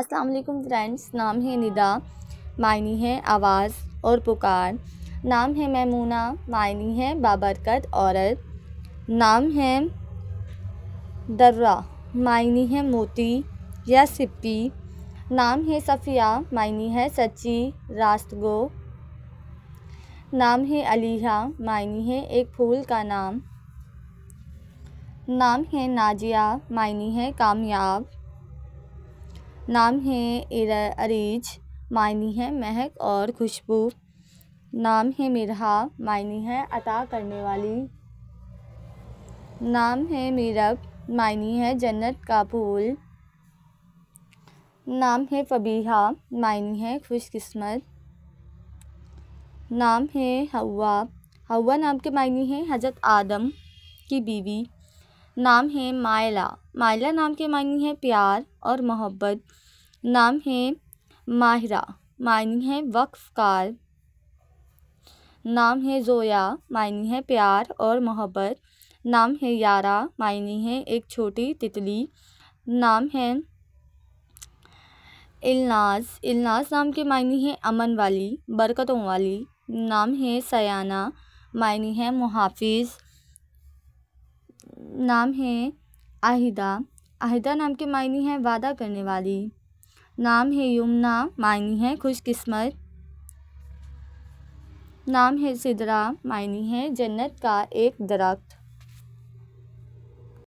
अस्सलाम वालेकुम फ्रेंड्स नाम है निदा मायनी है आवाज़ और पुकार नाम है मैमूना मायनी है बाबरकत औरत नाम है दर्रा मायनी है मोती या सिप्पी नाम है सफ़िया मायनी है सच्ची रास्तगो नाम है अलीहा मायनी है एक फूल का नाम नाम है नाजिया मायनी है कामयाब नाम है अरीज मायनी है महक और खुशबू नाम है मिरहा मायनी है अता करने वाली नाम है मीरब मायनी है जन्नत का फूल नाम है फ़बीहा मायनी है खुशकिस्मत नाम है हवा हवा नाम के मायनी है हजरत आदम की बीवी नाम है मायला मायला नाम के मानी है प्यार और मोहब्बत नाम है माहिरा है वक्फ वक्फकार नाम है जोया मानी है प्यार और मोहब्बत नाम है यारा मानी है एक छोटी तितली नाम है इलनाज इलनाज नाम के मानी है अमन वाली बरकतों वाली नाम है सयाना मायने है मुहाफिज नाम है आहिदा आहिदा नाम के मायने हैं वादा करने वाली नाम है यमुना मायने है खुशकिस्मत नाम है सिदरा मायने है जन्नत का एक दरख्त